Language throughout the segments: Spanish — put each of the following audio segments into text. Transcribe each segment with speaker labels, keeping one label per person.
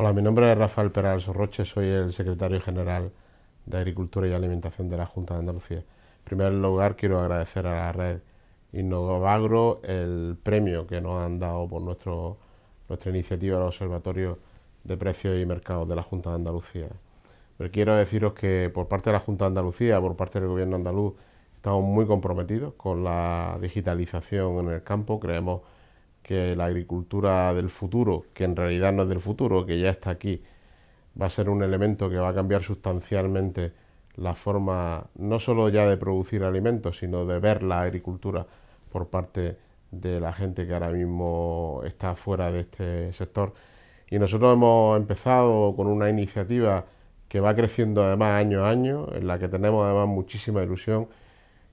Speaker 1: Hola, mi nombre es Rafael Peral Sorroche, soy el secretario general de Agricultura y Alimentación de la Junta de Andalucía. En primer lugar, quiero agradecer a la red Innovagro el premio que nos han dado por nuestro, nuestra iniciativa el Observatorio de Precios y Mercados de la Junta de Andalucía. Pero quiero deciros que por parte de la Junta de Andalucía, por parte del Gobierno andaluz, estamos muy comprometidos con la digitalización en el campo. Creemos que la agricultura del futuro, que en realidad no es del futuro, que ya está aquí, va a ser un elemento que va a cambiar sustancialmente la forma no solo ya de producir alimentos, sino de ver la agricultura por parte de la gente que ahora mismo está fuera de este sector. Y nosotros hemos empezado con una iniciativa que va creciendo además año a año, en la que tenemos además muchísima ilusión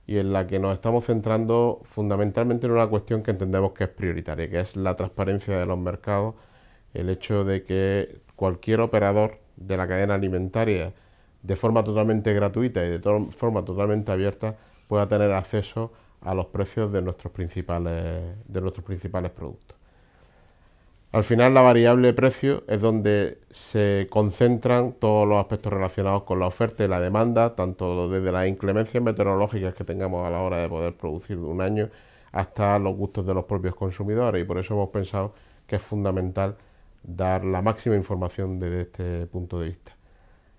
Speaker 1: y en la que nos estamos centrando fundamentalmente en una cuestión que entendemos que es prioritaria, que es la transparencia de los mercados, el hecho de que cualquier operador de la cadena alimentaria, de forma totalmente gratuita y de forma totalmente abierta, pueda tener acceso a los precios de nuestros principales, de nuestros principales productos. Al final la variable de precio es donde se concentran todos los aspectos relacionados con la oferta y la demanda, tanto desde las inclemencias meteorológicas que tengamos a la hora de poder producir de un año hasta los gustos de los propios consumidores y por eso hemos pensado que es fundamental dar la máxima información desde este punto de vista.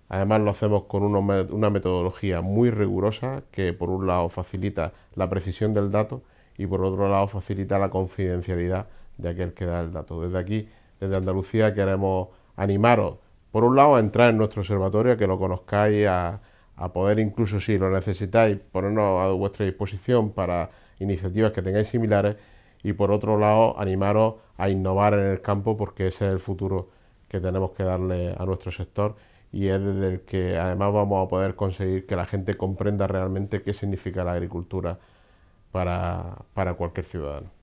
Speaker 1: Además lo hacemos con una metodología muy rigurosa que por un lado facilita la precisión del dato y por otro lado facilita la confidencialidad de aquel que da el dato. Desde aquí, desde Andalucía, queremos animaros, por un lado, a entrar en nuestro observatorio, a que lo conozcáis, a, poder incluso si lo necesitáis, ponernos a vuestra disposición para iniciativas que tengáis similares y por otro lado, animaros a innovar en el campo porque ese es el futuro que tenemos que darle a nuestro sector y es desde el que además vamos a poder conseguir que la gente comprenda realmente qué significa la agricultura para, para cualquier ciudadano.